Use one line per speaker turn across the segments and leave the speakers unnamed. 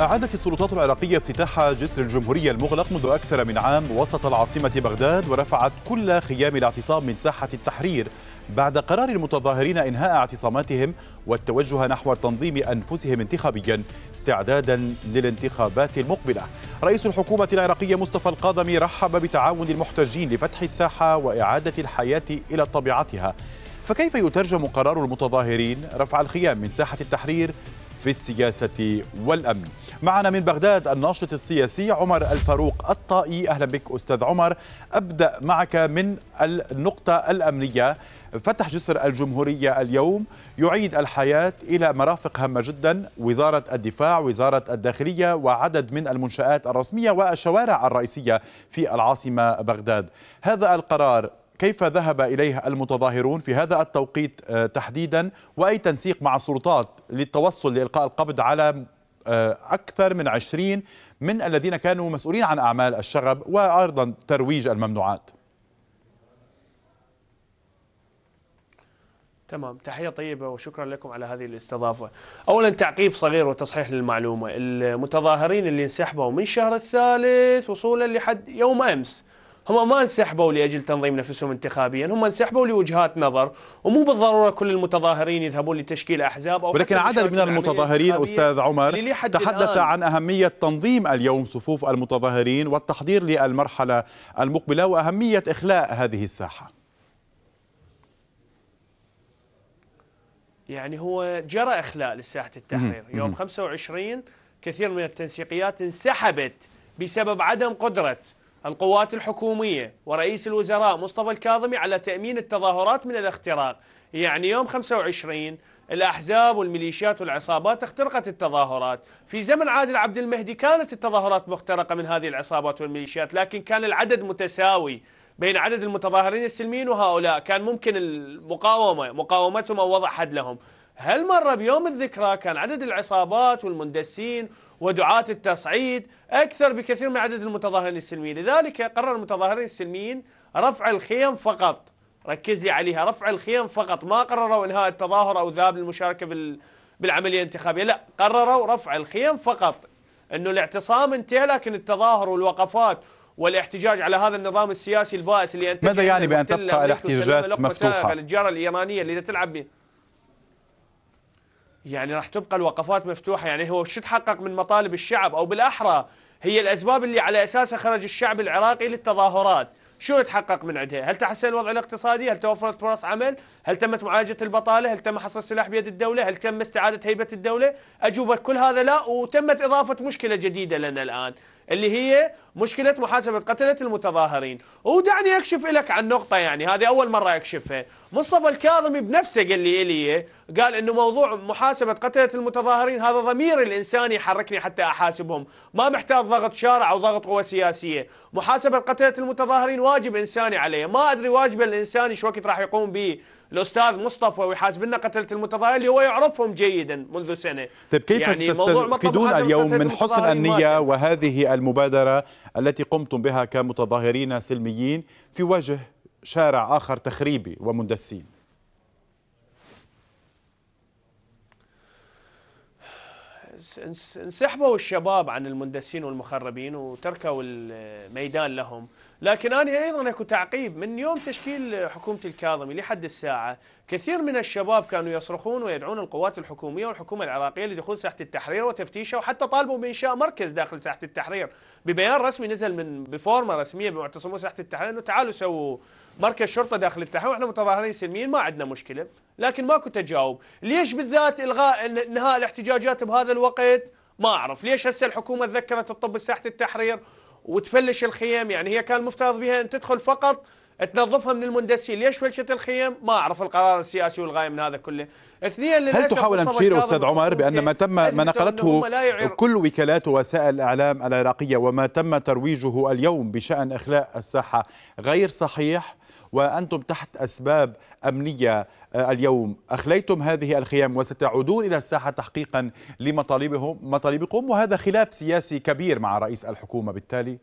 أعادت السلطات العراقية افتتاح جسر الجمهورية المغلق منذ أكثر من عام وسط العاصمة بغداد ورفعت كل خيام الاعتصام من ساحة التحرير بعد قرار المتظاهرين إنهاء اعتصاماتهم والتوجه نحو تنظيم أنفسهم انتخابيا استعدادا للانتخابات المقبلة رئيس الحكومة العراقية مصطفى القاضمي رحب بتعاون المحتجين لفتح الساحة وإعادة الحياة إلى طبيعتها فكيف يترجم قرار المتظاهرين رفع الخيام من ساحة التحرير في السياسة والأمن معنا من بغداد الناشط السياسي عمر الفاروق الطائي أهلا بك أستاذ عمر أبدأ معك من النقطة الأمنية فتح جسر الجمهورية اليوم يعيد الحياة إلى مرافق هامة جدا وزارة الدفاع وزارة الداخلية وعدد من المنشآت الرسمية والشوارع الرئيسية في العاصمة بغداد هذا القرار كيف ذهب إليها المتظاهرون في هذا التوقيت آه، تحديدا وأي تنسيق مع السلطات للتوصل لإلقاء القبض على آه، أكثر من عشرين من الذين كانوا مسؤولين عن أعمال الشغب وأيضا ترويج الممنوعات
تمام تحية طيبة وشكرا لكم على هذه الاستضافة أولا تعقيب صغير وتصحيح للمعلومة المتظاهرين اللي انسحبوا من شهر الثالث وصولا لحد يوم أمس هم ما انسحبوا لاجل تنظيم نفسهم انتخابيا، هم انسحبوا لوجهات نظر، ومو بالضروره كل المتظاهرين يذهبون لتشكيل احزاب او ولكن عدد من المتظاهرين استاذ
عمر تحدث الآن. عن اهميه تنظيم اليوم صفوف المتظاهرين والتحضير للمرحله المقبله واهميه اخلاء هذه الساحه.
يعني هو جرى اخلاء لساحه التحرير، يوم 25 كثير من التنسيقيات انسحبت بسبب عدم قدره القوات الحكومية ورئيس الوزراء مصطفى الكاظمي على تأمين التظاهرات من الاختراق يعني يوم 25 الأحزاب والميليشيات والعصابات اخترقت التظاهرات في زمن عادل عبد المهدي كانت التظاهرات مخترقة من هذه العصابات والميليشيات لكن كان العدد متساوي بين عدد المتظاهرين السلميين وهؤلاء كان ممكن المقاومة مقاومتهم أو وضع حد لهم هالمرة بيوم الذكرى كان عدد العصابات والمندسين ودعاة التصعيد أكثر بكثير من عدد المتظاهرين السلميين لذلك قرر المتظاهرين السلميين رفع الخيم فقط ركز لي عليها رفع الخيم فقط ما قرروا إنهاء التظاهر أو ذهاب للمشاركة بال... بالعملية الانتخابية لا قرروا رفع الخيم فقط أنه الاعتصام انتهى لكن التظاهر والوقفات والاحتجاج على هذا النظام السياسي البائس اللي ماذا يعني بأن تبقى الاحتجاجات مفتوحة؟ الجارة الإيرانية اللي تلعب به يعني راح تبقى الوقفات مفتوحة يعني هو شو تحقق من مطالب الشعب أو بالأحرى هي الأسباب اللي على أساسها خرج الشعب العراقي للتظاهرات شو تحقق من عندها هل تحسن الوضع الاقتصادي هل توفرت فرص عمل هل تمت معالجة البطالة هل تم حصر السلاح بيد الدولة هل تم استعادة هيبة الدولة أجوبة كل هذا لا وتمت إضافة مشكلة جديدة لنا الآن اللي هي مشكله محاسبه قتله المتظاهرين ودعني اكشف لك عن نقطه يعني هذه اول مره اكشفها مصطفى الكاظمي بنفسه قال لي الي قال انه موضوع محاسبه قتله المتظاهرين هذا ضمير الانسان يحركني حتى احاسبهم ما محتاج ضغط شارع او ضغط قوى سياسيه محاسبه قتله المتظاهرين واجب انساني عليه ما ادري واجب الانساني شو وقت راح يقوم به الاستاذ مصطفى ويحاسبنا قتله المتظاهرين اللي هو يعرفهم جيدا منذ سنه طيب كيف يعني تستفيدون اليوم من حسن النيه
وهذه المبادره التي قمتم بها كمتظاهرين سلميين في وجه شارع اخر تخريبي ومندسين
انسحبوا الشباب عن المندسين والمخربين وتركوا الميدان لهم لكن أنا أيضا أكو تعقيب من يوم تشكيل حكومة الكاظمي لحد الساعة كثير من الشباب كانوا يصرخون ويدعون القوات الحكومية والحكومة العراقية لدخول ساحة التحرير وتفتيشها وحتى طالبوا بإنشاء مركز داخل ساحة التحرير ببيان رسمي نزل من بفورمة رسمية بمعتصمو ساحة التحرير أنه تعالوا سووا مركز شرطة داخل التحرير وإحنا متظاهرين سلميين ما عندنا مشكلة لكن ماكو تجاوب ليش بالذات الغاء انهاء الاحتجاجات بهذا الوقت ما اعرف ليش هسه الحكومه تذكرت الطب ساحه التحرير وتفلش الخيام يعني هي كان مفترض بها ان تدخل فقط تنظفها من المندسين ليش فلشت الخيام ما اعرف القرار السياسي والغاية من هذا كله اثنين هل تحاول ان تشير استاذ عمر بان ما
تم ما نقلته كل وكالات ووسائل الاعلام العراقيه وما تم ترويجه اليوم بشان اخلاء الساحه غير صحيح وأنتم تحت أسباب أمنية آه، اليوم أخليتم هذه الخيام وستعودون إلى الساحة تحقيقا لمطالبهم مطالبكم وهذا خلاف سياسي كبير مع رئيس الحكومة بالتالي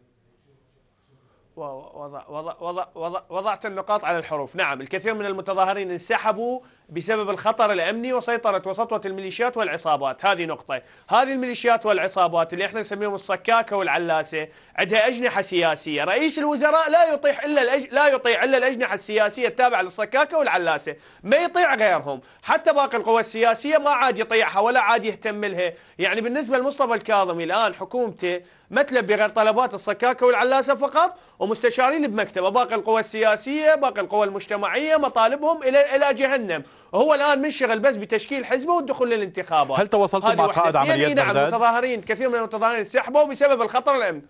وضع وضع وضع وضع وضعت النقاط على الحروف نعم الكثير من المتظاهرين انسحبوا بسبب الخطر الأمني وسيطرة وسطوة الميليشيات والعصابات هذه نقطة هذه الميليشيات والعصابات اللي احنا نسميهم الصكاكة والعلاسة عندها أجنحة سياسية رئيس الوزراء لا يطيع إلا الأج... لا يطيع إلا الأجنحة السياسية التابعة للصكاكة والعلاسة ما يطيع غيرهم حتى باقي القوى السياسية ما عاد يطيعها ولا عاد يهتم لها يعني بالنسبة لمصطفى الكاظمي الآن حكومته ما تلبي غير طلبات الصكاكه والعلاسه فقط ومستشارين بمكتبه باقي القوى السياسيه باقي القوى المجتمعيه مطالبهم الى الى جهنم هو الان منشغل بس بتشكيل حزبه والدخول للانتخابات هل تواصلتم مع قائد عمليه نعم متظاهرين كثير من المتظاهرين سحبوا بسبب الخطر الامني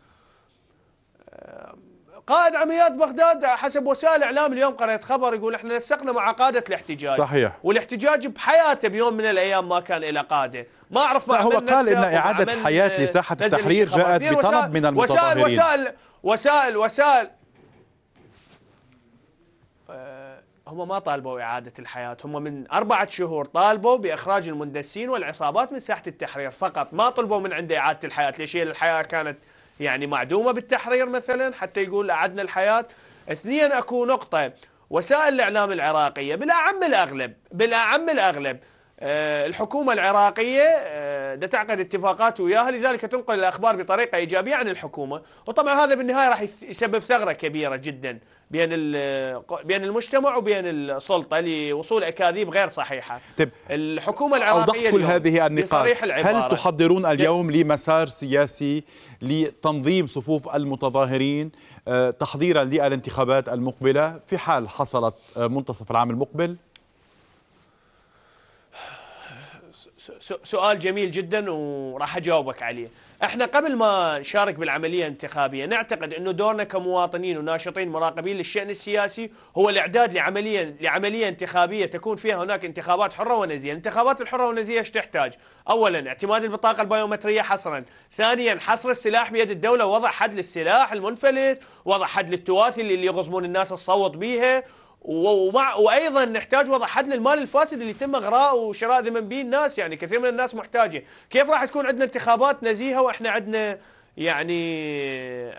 قائد عمليات بغداد حسب وسائل الاعلام اليوم قرأت خبر يقول احنا لسقنا مع قاده الاحتجاج صحيح والاحتجاج بحياته بيوم من الايام ما كان له قاده ما اعرف ما هو قال ان اعاده حياه لساحه التحرير جاءت بطلب من المتظاهرين وسائل وسائل وسائل, وسائل آه، هم ما طالبوا إعادة الحياة هم من أربعة شهور طالبوا بإخراج المندسين والعصابات من ساحة التحرير فقط ما طلبوا من عنده إعادة الحياة ليش هي الحياة كانت يعني معدومة بالتحرير مثلا حتى يقول أعدنا الحياة اثنين أكو نقطة وسائل الإعلام العراقية بالأعم الأغلب بالأعم الأغلب آه، الحكومة العراقية آه، ده تعقد اتفاقات وياها لذلك تنقل الاخبار بطريقه ايجابيه عن الحكومه وطبعا هذا بالنهايه راح يسبب ثغره كبيره جدا بين بين المجتمع وبين السلطه لوصول اكاذيب غير صحيحه طيب الحكومه العراقيه كل هذه النقاط هل
تحضرون طيب. اليوم لمسار سياسي لتنظيم صفوف المتظاهرين آه، تحضيرا للانتخابات المقبله في حال حصلت آه، منتصف العام المقبل
سؤال جميل جدا وراح اجاوبك عليه. احنا قبل ما نشارك بالعمليه الانتخابيه نعتقد انه دورنا كمواطنين وناشطين مراقبين للشان السياسي هو الاعداد لعمليه لعمليه انتخابيه تكون فيها هناك انتخابات حره ونزيه، الانتخابات الحره والنزيه ايش تحتاج؟ اولا اعتماد البطاقه البيومتريه حصرا، ثانيا حصر السلاح بيد الدوله ووضع حد للسلاح المنفلت، وضع حد للتواثي اللي يغصبون الناس تصوت بيها، ومع وايضا نحتاج وضع حد للمال الفاسد اللي يتم اغراءه وشراء ذمم به الناس يعني كثير من الناس محتاجه، كيف راح تكون عندنا انتخابات نزيهه واحنا عندنا يعني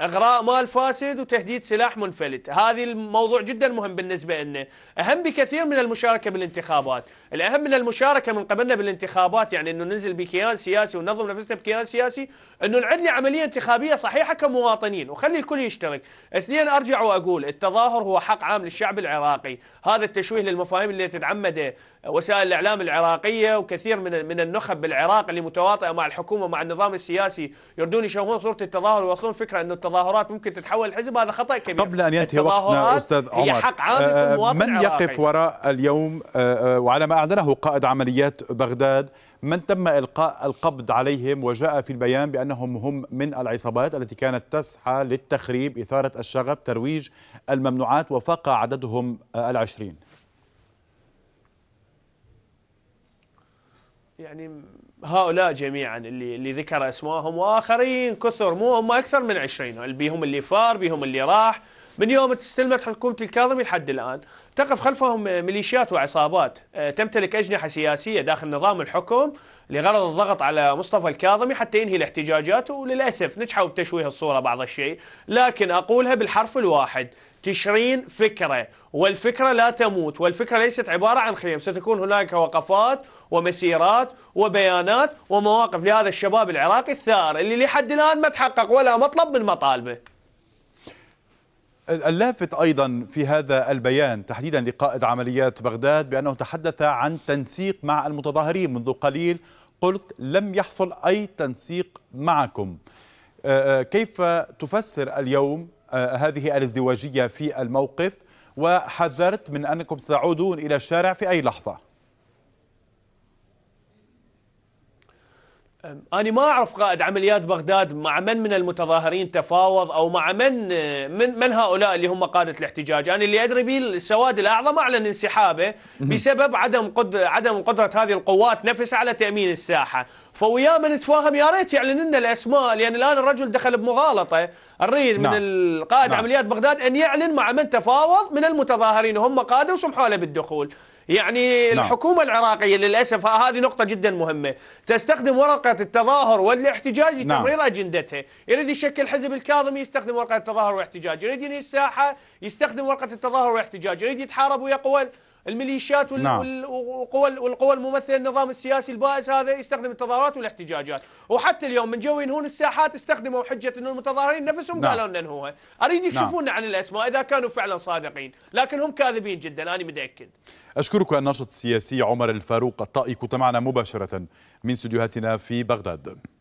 اغراء مال فاسد وتهديد سلاح منفلت هذه الموضوع جدا مهم بالنسبه لنا اهم بكثير من المشاركه بالانتخابات الاهم من المشاركه من قبلنا بالانتخابات يعني انه ننزل بكيان سياسي وننظم نفسنا بكيان سياسي انه عندنا عمليه انتخابيه صحيحه كمواطنين وخلي الكل يشترك اثنين ارجع واقول التظاهر هو حق عام للشعب العراقي هذا التشويه للمفاهيم اللي تتعمده وسائل الاعلام العراقيه وكثير من من النخب بالعراق اللي متواطئه مع الحكومه مع النظام السياسي يردون يشوهون صوره التظاهر ويوصلون فكره انه التظاهرات ممكن تتحول لحزب هذا خطا كبير قبل ان ينتهي وقتنا استاذ عمر هي حق عام آه، آه، من يقف وراء
اليوم آه، وعلى ما اعلنه قائد عمليات بغداد من تم القاء القبض عليهم وجاء في البيان بانهم هم من العصابات التي كانت تسعى للتخريب اثاره الشغب ترويج الممنوعات وفاق عددهم العشرين
يعني هؤلاء جميعا اللي اللي ذكر اسمائهم واخرين كثر مو هم اكثر من 20 بيهم اللي فار بيهم اللي راح من يوم استلمت حكومه الكاظمي لحد الان تقف خلفهم ميليشيات وعصابات آه، تمتلك اجنحه سياسيه داخل نظام الحكم لغرض الضغط على مصطفى الكاظمي حتى ينهي الاحتجاجات وللاسف نجحوا بتشويه الصوره بعض الشيء لكن اقولها بالحرف الواحد تشرين فكرة والفكرة لا تموت والفكرة ليست عبارة عن خيم ستكون هناك وقفات ومسيرات وبيانات ومواقف لهذا الشباب العراقي الثار اللي لحد الآن ما تحقق ولا مطلب من مطالبه
اللافت ايضا في هذا البيان تحديدا لقائد عمليات بغداد بانه تحدث عن تنسيق مع المتظاهرين منذ قليل قلت لم يحصل اي تنسيق معكم كيف تفسر اليوم آه، هذه الازدواجية في الموقف وحذرت من أنكم ستعودون إلى
الشارع في أي لحظة أنا ما أعرف قائد عمليات بغداد مع من من المتظاهرين تفاوض أو مع من من, من هؤلاء اللي هم قادة الاحتجاج أنا اللي أدري به السواد الأعظم أعلن انسحابه بسبب عدم عدم قدرة هذه القوات نفسها على تأمين الساحة فويا ما نتفاهم يا ريت يعلن لنا الاسماء لان الان الرجل دخل بمغالطه نريد نعم. من القائد نعم. عمليات بغداد ان يعلن مع من تفاوض من المتظاهرين وهم قاده وسمحوا له بالدخول يعني نعم. الحكومة العراقية للأسف هذه نقطة جدا مهمة تستخدم ورقة التظاهر والاحتجاج لتمرير نعم. أجندتها يريد يشكل حزب الكاظمي يستخدم ورقة التظاهر والاحتجاج يريد ينهي الساحة يستخدم ورقة التظاهر والاحتجاج يريد يتحارب ويا الميليشيات وال... نعم. والقوى والقوى الممثله النظام السياسي البائس هذا يستخدم التظاهرات والاحتجاجات، وحتى اليوم من جو ينهون الساحات استخدموا حجه انه المتظاهرين نفسهم نعم. قالوا ان ننهوها، اريد يكشفونا نعم. عن الاسماء اذا كانوا فعلا صادقين، لكن هم كاذبين جدا انا متاكد.
اشكرك الناشط السياسي عمر الفاروق الطائي كنت معنا مباشره من استديوهاتنا في بغداد.